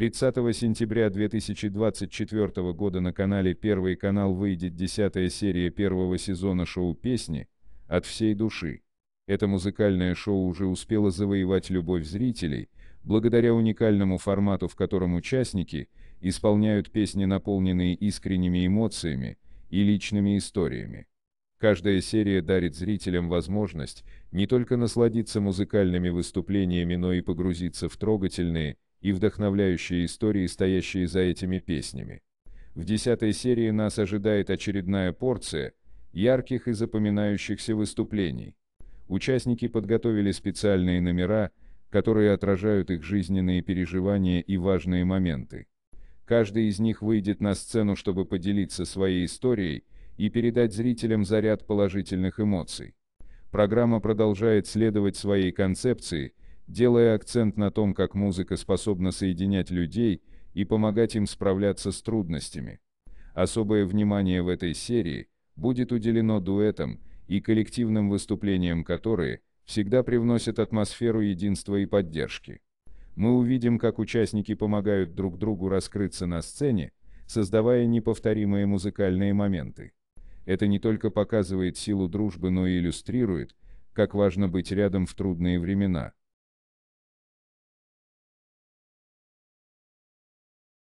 30 сентября 2024 года на канале Первый канал выйдет 10 серия первого сезона шоу «Песни» от всей души. Это музыкальное шоу уже успело завоевать любовь зрителей, благодаря уникальному формату, в котором участники исполняют песни, наполненные искренними эмоциями и личными историями. Каждая серия дарит зрителям возможность не только насладиться музыкальными выступлениями, но и погрузиться в трогательные, и вдохновляющие истории, стоящие за этими песнями. В десятой серии нас ожидает очередная порция ярких и запоминающихся выступлений. Участники подготовили специальные номера, которые отражают их жизненные переживания и важные моменты. Каждый из них выйдет на сцену, чтобы поделиться своей историей и передать зрителям заряд положительных эмоций. Программа продолжает следовать своей концепции – делая акцент на том, как музыка способна соединять людей и помогать им справляться с трудностями. Особое внимание в этой серии будет уделено дуэтам и коллективным выступлениям, которые всегда привносят атмосферу единства и поддержки. Мы увидим, как участники помогают друг другу раскрыться на сцене, создавая неповторимые музыкальные моменты. Это не только показывает силу дружбы, но и иллюстрирует, как важно быть рядом в трудные времена.